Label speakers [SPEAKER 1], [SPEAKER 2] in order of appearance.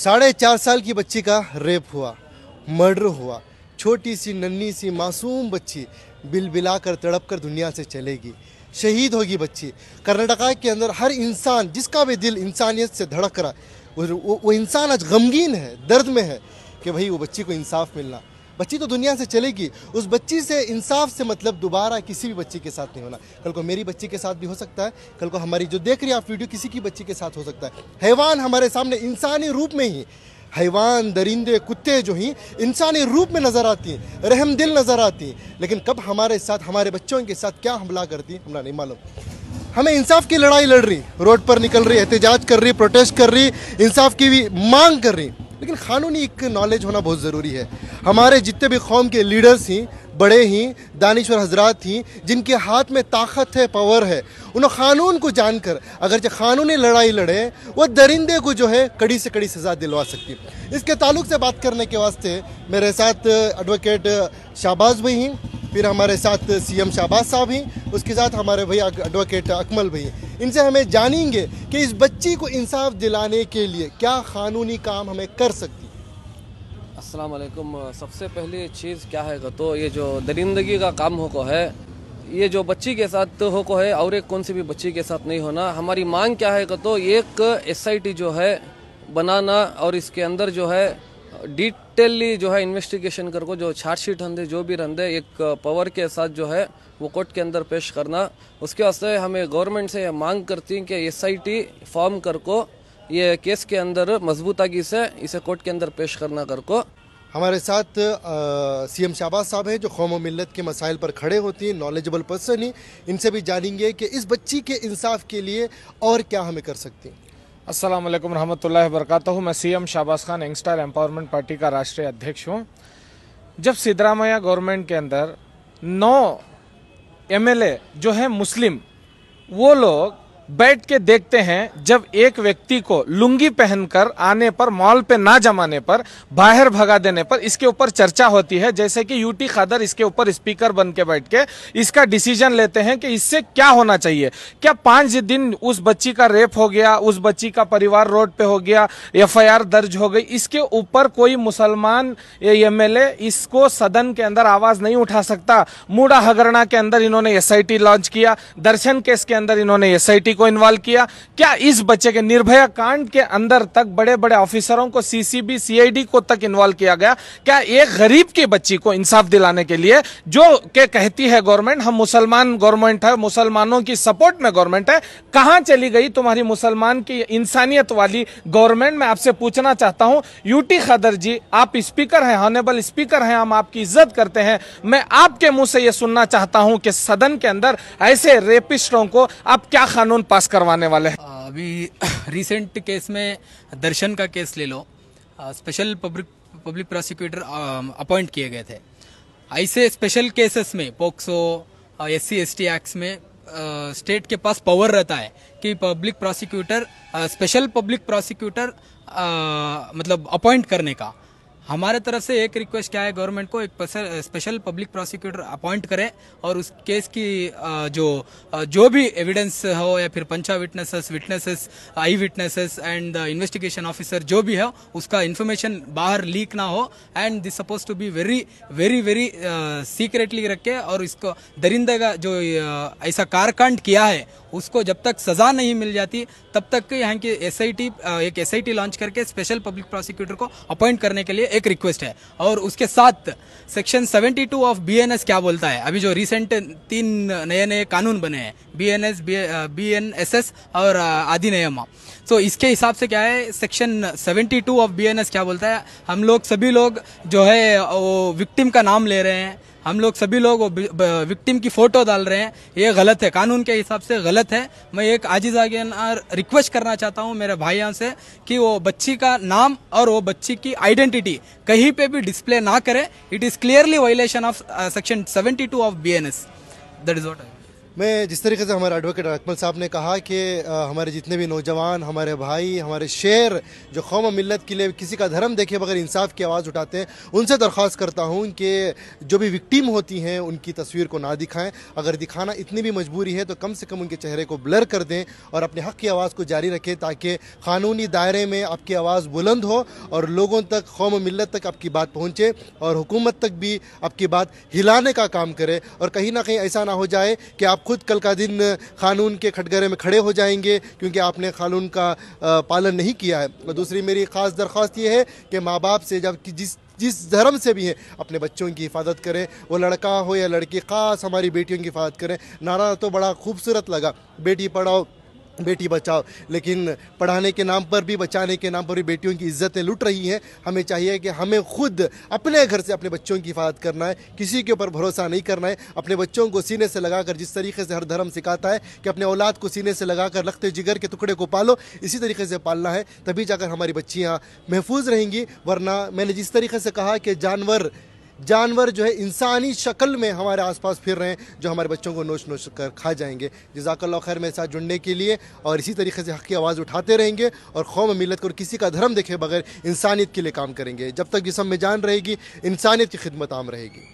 [SPEAKER 1] साढ़े चार साल की बच्ची का रेप हुआ मर्डर हुआ छोटी सी नन्ही सी मासूम बच्ची बिलबिला कर तड़प कर दुनिया से चलेगी शहीद होगी बच्ची कर्नाटका के अंदर हर इंसान जिसका भी दिल इंसानियत से धड़क रहा वो, वो इंसान आज गमगीन है दर्द में है कि भाई वो बच्ची को इंसाफ मिलना बच्ची तो दुनिया से चलेगी उस बच्ची से इंसाफ से मतलब दोबारा किसी भी बच्ची के साथ नहीं होना कल को मेरी बच्ची के साथ भी हो सकता है कल को हमारी जो देख रही है आप वीडियो किसी की बच्ची के साथ हो सकता है हैवान हमारे सामने इंसानी रूप में ही हैवान दरिंदे कुत्ते जो हैं इंसानी रूप में नज़र आती हैं रहम दिल नज़र आती हैं लेकिन कब हमारे साथ हमारे बच्चों के साथ क्या हमला करती हैं हमला नहीं मालूम हमें इंसाफ की लड़ाई लड़ रही रोड पर निकल रही एहतजाज कर रही प्रोटेस्ट कर रही इंसाफ की भी मांग कर रही लेकिन क़ानूनी एक नॉलेज होना बहुत ज़रूरी है हमारे जितने भी कौम के लीडर्स हैं बड़े ही दानश्वर हजरात थी जिनके हाथ में ताकत है पावर है उन्होंने क़ानून को जानकर अगर जो क़ानूनी लड़ाई लड़े वो दरिंदे को जो है कड़ी से कड़ी सज़ा दिलवा सकती इसके ताल्लुक से बात करने के वास्ते मेरे साथ एडवोकेट शाहबाज भाई हैं फिर हमारे साथ सीएम शाहबाज साहब हैं उसके साथ हमारे भाई एडवोकेट अकमल भाई इनसे हमें जानेंगे कि इस बच्ची को इंसाफ दिलाने के लिए क्या कानूनी काम हमें कर सकती
[SPEAKER 2] असलकुम सबसे पहली चीज़ क्या है तो ये जो दरिंदगी का काम हो को है ये जो बच्ची के साथ हो को है और एक कौन सी भी बच्ची के साथ नहीं होना हमारी मांग क्या है तो एक एस जो है बनाना और इसके अंदर जो है डिटेली जो है इन्वेस्टिगेशन करके जो चार्जशीट रंधे जो भी रंधे एक पावर के साथ जो है वो कोर्ट के अंदर पेश करना उसके वास्ते हमें गवर्नमेंट से मांग करती हैं कि एस आई टी फॉर्म करको ये केस के अंदर
[SPEAKER 1] मजबूतागी से इसे कोर्ट के अंदर पेश करना करको हमारे साथ सी एम शाहबाज साहब हैं जो कौम मिलत के मसाइल पर खड़े होती हैं नॉलेजबल पर्सन ही इनसे भी जानेंगे कि इस बच्ची के इंसाफ के लिए और क्या हमें कर सकती हैं असलम वरहमल वर्क
[SPEAKER 3] मैं CM Shahbaz Khan youngster empowerment party का राष्ट्रीय अध्यक्ष हूँ जब सिद्धरामैया गवर्नमेंट के अंदर नौ एमएलए जो है मुस्लिम वो लोग बैठ के देखते हैं जब एक व्यक्ति को लुंगी पहनकर आने पर मॉल पे ना जमाने पर बाहर भगा देने पर इसके ऊपर चर्चा होती है जैसे कि यूटी खादर इसके ऊपर स्पीकर बन के बैठ के इसका डिसीजन लेते हैं कि इससे क्या होना चाहिए क्या पांच दिन उस बच्ची का रेप हो गया उस बच्ची का परिवार रोड पे हो गया एफ दर्ज हो गई इसके ऊपर कोई मुसलमान एम इसको सदन के अंदर आवाज नहीं उठा सकता मूडा हगरणा के अंदर इन्होंने एस लॉन्च किया दर्शन केस के अंदर इन्होंने एस सिटी को इन्वॉल्व किया क्या इस बच्चे के निर्भया कांड के अंदर तक बड़े बड़े ऑफिसरों को सीसीबी सीआईडी को तक इन्वॉल्व किया गया क्या एक गरीब की बच्ची को इंसाफ दिलाने के लिए जो के कहती है गवर्नमेंट हम मुसलमान गवर्नमेंट है मुसलमानों की सपोर्ट में गवर्नमेंट है कहाँ चली गई तुम्हारी मुसलमान की इंसानियत वाली गवर्नमेंट मैं आपसे पूछना चाहता हूँ यूटी खदर जी आप स्पीकर हैं हॉनेबल स्पीकर हैं हम आपकी इज्जत करते हैं मैं आपके मुंह से यह सुनना चाहता हूं कि सदन के अंदर ऐसे रेपिस्टों को आप क्या कानून कानून पास करवाने वाले हैं
[SPEAKER 2] अभी रिसेंट केस में दर्शन का केस ले लो special public public prosecutor appoint किए गए थे ऐसे स्पेशल केसेस में POCSO S C S T act में स्टेट के पास पावर रहता है कि public prosecutor special public prosecutor मतलब अपॉइंट करने का हमारे तरफ से एक रिक्वेस्ट क्या है गवर्नमेंट को एक स्पेशल पब्लिक प्रोसिक्यूटर अपॉइंट करें और उस केस की जो जो भी एविडेंस हो या फिर पंचा witnesses witnesses eye witnesses and investigation officer जो भी है उसका इन्फॉर्मेशन बाहर लीक ना हो and this suppose to be very very very secretly रखे और इसको दरिंदे का जो ऐसा कारकांड किया है उसको जब तक सजा नहीं मिल जाती तब तक यहाँ की एस एक एस लॉन्च करके स्पेशल पब्लिक प्रोसिक्यूटर को अपॉइंट करने के लिए एक रिक्वेस्ट है और उसके साथ सेक्शन 72 ऑफ बीएनएस क्या बोलता है अभी जो रिसेंट तीन नए नए कानून बने हैं बीएनएस बीएनएसएस और आदि नियमा तो इसके हिसाब से क्या है सेक्शन 72 ऑफ बीएनएस क्या बोलता है हम लोग सभी लोग जो है वो विक्टिम का नाम ले रहे हैं हम लोग सभी लोग विक्टिम की फोटो डाल रहे हैं ये गलत है कानून के हिसाब से गलत है मैं एक आजीज आगे रिक्वेस्ट करना चाहता हूँ मेरे भाइयों से कि वो बच्ची का नाम और वो बच्ची की आइडेंटिटी कहीं पे भी डिस्प्ले ना करें it is clearly violation of section seventy two of B N S that is what I
[SPEAKER 1] मैं जिस तरीके से हमारे एडवोकेट अकमल साहब ने कहा कि हमारे जितने भी नौजवान हमारे भाई हमारे शेर जो कौम मिलत के लिए किसी का धर्म देखे बगैर इंसाफ की आवाज़ उठाते हैं उनसे दरख्वास्त करता हूँ कि जो भी विक्टिम होती हैं उनकी तस्वीर को ना दिखाएं अगर दिखाना इतनी भी मजबूरी है तो कम से कम उनके चेहरे को ब्लर कर दें और अपने हक़ की आवाज़ को जारी रखें ताकि क़ानूनी दायरे में आपकी आवाज़ बुलंद हो और लोगों तक कौम मिलत तक आपकी बात पहुँचे और हुकूमत तक भी आपकी बात हिलाने का काम करे और कहीं ना कहीं ऐसा ना हो जाए कि आप खुद कल का दिन कानून के खटगरे में खड़े हो जाएंगे क्योंकि आपने कानून का पालन नहीं किया है और दूसरी मेरी ख़ास दरख्वास्त ये है कि माँ बाप से जब जिस जिस धर्म से भी हैं अपने बच्चों की हिफाजत करें वो लड़का हो या लड़की ख़ास हमारी बेटियों की हिफाजत करें नारा तो बड़ा खूबसूरत लगा बेटी पढ़ाओ बेटी बचाओ लेकिन पढ़ाने के नाम पर भी बचाने के नाम पर भी बेटियों की इज्जतें लुट रही हैं हमें चाहिए कि हमें खुद अपने घर से अपने बच्चों की हिफाजत करना है किसी के ऊपर भरोसा नहीं करना है अपने बच्चों को सीने से लगाकर जिस तरीके से हर धर्म सिखाता है कि अपने औलाद को सीने से लगाकर रखते जिगर के टुकड़े को पालो इसी तरीके से पालना है तभी जाकर हमारी बच्चियाँ महफूज रहेंगी वरना मैंने जिस तरीके से कहा कि जानवर जानवर जो है इंसानी शक्ल में हमारे आसपास फिर रहे हैं जो हमारे बच्चों को नोच नोच कर खा जाएंगे जजाकल्ला खैर मेरे साथ जुड़ने के लिए और इसी तरीके से हक की आवाज़ उठाते रहेंगे और कौम मिलत को किसी का धर्म देखे बगैर इंसानियत के लिए काम करेंगे जब तक जिसम में जान रहेगी इंसानियत की खिदमत आम रहेगी